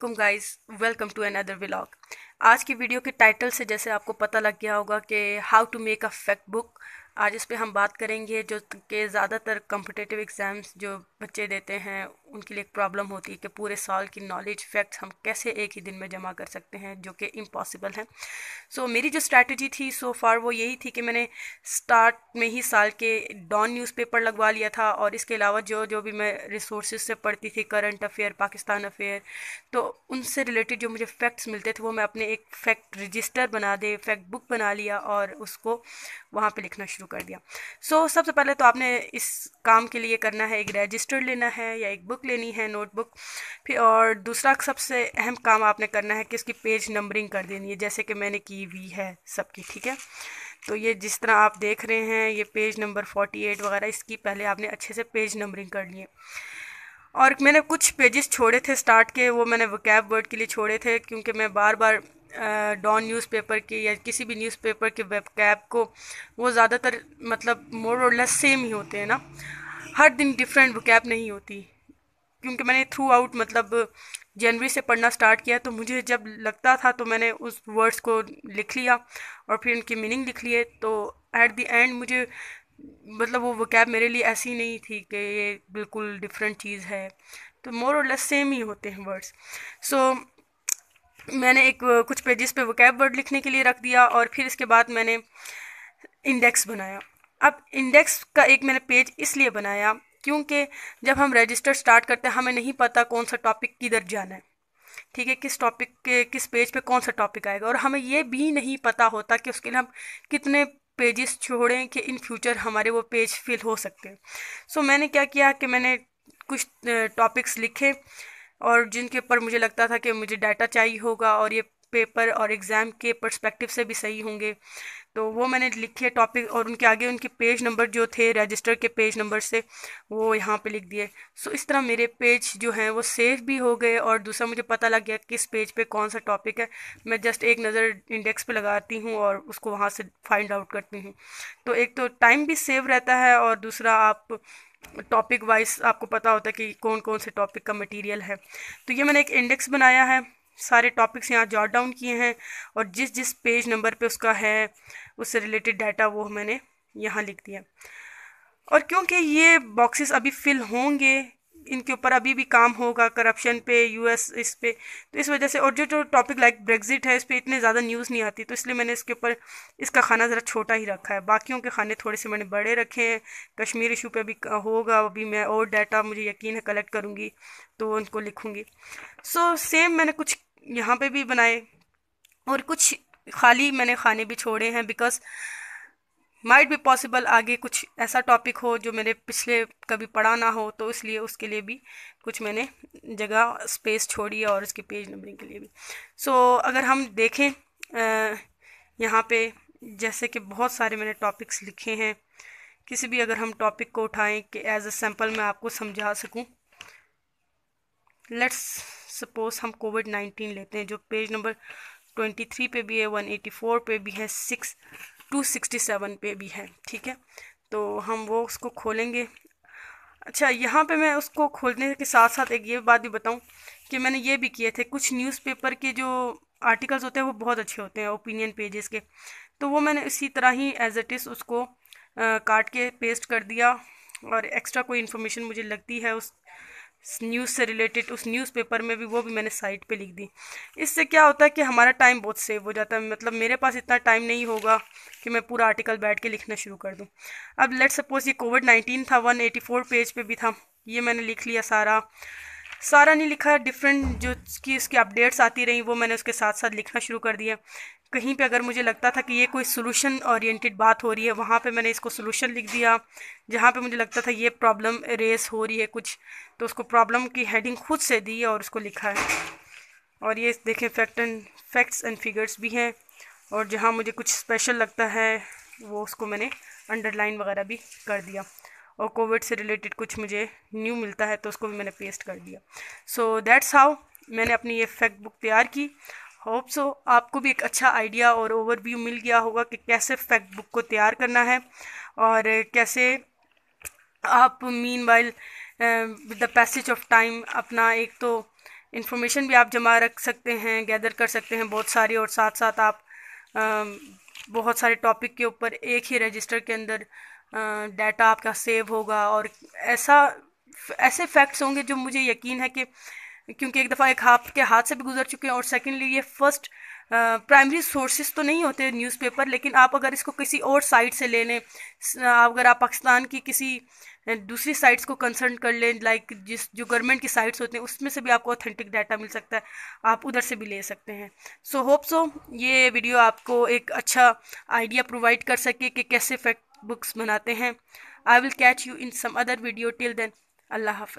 come guys welcome to another vlog आज की video के टाइटल से जैसे आपको पता लग गया होगा कि how to make a fact book आज इस पर हम बात करेंगे जो कि ज़्यादातर कम्पटेटिव एग्ज़ाम्स जो बच्चे देते हैं उनके लिए एक प्रॉब्लम होती है कि पूरे साल की नॉलेज फैक्ट्स हम कैसे एक ही दिन में जमा कर सकते हैं जो कि इम्पॉसिबल है सो so, मेरी जो स्ट्रैटेजी थी सो so फार वो यही थी कि मैंने स्टार्ट में ही साल के डॉन न्यूज़पेपर लगवा लिया था और इसके अलावा जो जो भी मैं रिसोर्स से पढ़ती थी करंट अफेयर पाकिस्तान अफेयर तो उनसे रिलेटेड जो मुझे फैक्ट्स मिलते थे वो मैं अपने एक फैक्ट रजिस्टर बना दे फैक्ट बुक बना लिया और उसको वहाँ पर लिखना शुरू कर दिया सो so, सबसे पहले तो आपने इस काम के लिए करना है एक रजिस्टर लेना है या एक बुक लेनी है नोटबुक फिर और दूसरा सबसे अहम काम आपने करना है कि इसकी पेज नंबरिंग कर देनी है जैसे कि मैंने की हुई है सबकी ठीक है तो ये जिस तरह आप देख रहे हैं ये पेज नंबर फोर्टी एट वगैरह इसकी पहले आपने अच्छे से पेज नंबरिंग कर ली है और मैंने कुछ पेजेस छोड़े थे स्टार्ट के वो मैंने वकैब वर्ड के लिए छोड़े थे क्योंकि मैं बार बार डॉन न्यूज़पेपर के या किसी भी न्यूज़पेपर के वेब कैप को वो ज़्यादातर मतलब मोर और लेस सेम ही होते हैं ना हर दिन डिफरेंट कैप नहीं होती क्योंकि मैंने थ्रू आउट मतलब जनवरी से पढ़ना स्टार्ट किया तो मुझे जब लगता था तो मैंने उस वर्ड्स को लिख लिया और फिर उनकी मीनिंग लिख लिए तो एट द एंड मुझे मतलब वो वकैब मेरे लिए ऐसी नहीं थी कि ये बिल्कुल डिफरेंट चीज़ है तो मोर और लेस सेम ही होते हैं वर्ड्स सो so, मैंने एक कुछ पेजेस पे वकैब वर्ड लिखने के लिए रख दिया और फिर इसके बाद मैंने इंडेक्स बनाया अब इंडेक्स का एक मैंने पेज इसलिए बनाया क्योंकि जब हम रजिस्टर स्टार्ट करते हैं हमें नहीं पता कौन सा टॉपिक किधर जाना है ठीक है किस टॉपिक के किस पेज पे कौन सा टॉपिक आएगा और हमें ये भी नहीं पता होता कि उसके लिए हम कितने पेजेस छोड़ें कि इन फ्यूचर हमारे वो पेज फिल हो सकते हैं सो so, मैंने क्या किया कि मैंने कुछ टॉपिक्स लिखे और जिनके ऊपर मुझे लगता था कि मुझे डाटा चाहिए होगा और ये पेपर और एग्ज़ाम के पर्सपेक्टिव से भी सही होंगे तो वो मैंने लिखे टॉपिक और उनके आगे उनके पेज नंबर जो थे रजिस्टर के पेज नंबर से वो यहाँ पे लिख दिए सो इस तरह मेरे पेज जो हैं वो सेव भी हो गए और दूसरा मुझे पता लग गया किस पेज पे कौन सा टॉपिक है मैं जस्ट एक नज़र इंडेक्स पे लगाती हूँ और उसको वहाँ से फाइंड आउट करती हूँ तो एक तो टाइम भी सेव रहता है और दूसरा आप टॉपिक वाइज आपको पता होता है कि कौन कौन से टॉपिक का मटेरियल है तो ये मैंने एक इंडेक्स बनाया है सारे टॉपिक्स यहाँ जॉट डाउन किए हैं और जिस जिस पेज नंबर पे उसका है उससे रिलेटेड डाटा वो मैंने यहाँ लिख दिया और क्योंकि ये बॉक्सेस अभी फिल होंगे इनके ऊपर अभी भी काम होगा करप्शन पे यूएस इस पे तो इस वजह से और जो जो टॉपिक लाइक ब्रेग्जिट है इस पर इतने ज़्यादा न्यूज़ नहीं आती तो इसलिए मैंने इसके ऊपर इसका खाना ज़रा छोटा ही रखा है बाकियों के खाने थोड़े से मैंने बड़े रखे हैं कश्मीर इशू पर भी होगा अभी मैं और डाटा मुझे यकीन है कलेक्ट करूँगी तो उनको लिखूँगी सो so, सेम मैंने कुछ यहाँ पर भी बनाए और कुछ खाली मैंने खाने भी छोड़े हैं बिकॉज़ माइट भी पॉसिबल आगे कुछ ऐसा टॉपिक हो जो मैंने पिछले कभी पढ़ा ना हो तो इसलिए उसके लिए भी कुछ मैंने जगह स्पेस छोड़ी है और उसके पेज नंबरिंग के लिए भी सो so, अगर हम देखें यहाँ पे जैसे कि बहुत सारे मैंने टॉपिक्स लिखे हैं किसी भी अगर हम टॉपिक को उठाएं कि एज अ सैम्पल मैं आपको समझा सकूं लेट्स सपोज हम कोविड नाइन्टीन लेते हैं जो पेज नंबर ट्वेंटी थ्री पे भी है वन एटी फोर पे भी है सिक्स टू सिक्सटी सेवन पे भी है ठीक है तो हम वो उसको खोलेंगे अच्छा यहाँ पे मैं उसको खोलने के साथ साथ एक ये बात भी बताऊँ कि मैंने ये भी किए थे कुछ न्यूज़पेपर के जो आर्टिकल्स होते हैं वो बहुत अच्छे होते हैं ओपिनियन पेजेस के तो वो मैंने इसी तरह ही एज इट इज़ उसको आ, काट के पेस्ट कर दिया और एक्स्ट्रा कोई इन्फॉर्मेशन मुझे लगती है उस न्यूज़ से रिलेटेड उस न्यूज़पेपर में भी वो भी मैंने साइट पे लिख दी इससे क्या होता है कि हमारा टाइम बहुत सेव हो जाता है मतलब मेरे पास इतना टाइम नहीं होगा कि मैं पूरा आर्टिकल बैठ के लिखना शुरू कर दूँ अब लेट सपोज़ ये कोविड नाइन्टीन था वन एटी फोर पेज पे भी था ये मैंने लिख लिया सारा सारा नहीं लिखा डिफरेंट जो उसकी उसकी अपडेट्स आती रहीं वो मैंने उसके साथ साथ लिखना शुरू कर दिया कहीं पे अगर मुझे लगता था कि ये कोई सोलूशन ओरिएंटेड बात हो रही है वहाँ पे मैंने इसको सोलूशन लिख दिया जहाँ पे मुझे लगता था ये प्रॉब्लम रेस हो रही है कुछ तो उसको प्रॉब्लम की हेडिंग खुद से दी और उसको लिखा है और ये देखें fact and facts and figures भी हैं और जहाँ मुझे कुछ स्पेशल लगता है वो उसको मैंने अंडरलाइन वगैरह भी कर दिया और कोविड से रिलेटेड कुछ मुझे न्यू मिलता है तो उसको भी मैंने पेस्ट कर दिया सो दैट्स हाउ मैंने अपनी ये फैक्ट बुक तैयार की होप सो आपको भी एक अच्छा आइडिया और ओवरव्यू मिल गया होगा कि कैसे फैक्ट बुक को तैयार करना है और कैसे आप meanwhile with the passage of time अपना एक तो इन्फॉर्मेशन भी आप जमा रख सकते हैं गैदर कर सकते हैं बहुत सारी और साथ साथ आप आ, um, बहुत सारे टॉपिक के ऊपर एक ही रजिस्टर के अंदर डाटा आपका सेव होगा और ऐसा ऐसे फैक्ट्स होंगे जो मुझे यकीन है कि क्योंकि एक दफ़ा एक आपके हाथ से भी गुजर चुके हैं और सेकेंडली ये फर्स्ट प्राइमरी सोर्सेज तो नहीं होते न्यूज़पेपर लेकिन आप अगर इसको किसी और साइट से ले लें अगर आप पाकिस्तान की किसी दूसरी साइट्स को कंसर्न कर लें लाइक जिस जो गवर्नमेंट की साइट्स होते हैं उसमें से भी आपको ऑथेंटिक डाटा मिल सकता है आप उधर से भी ले सकते हैं सो होप सो ये वीडियो आपको एक अच्छा आइडिया प्रोवाइड कर सके कि कैसे फैक्ट बुक्स बनाते हैं I will catch you in some other video till then अल्लाह हाफ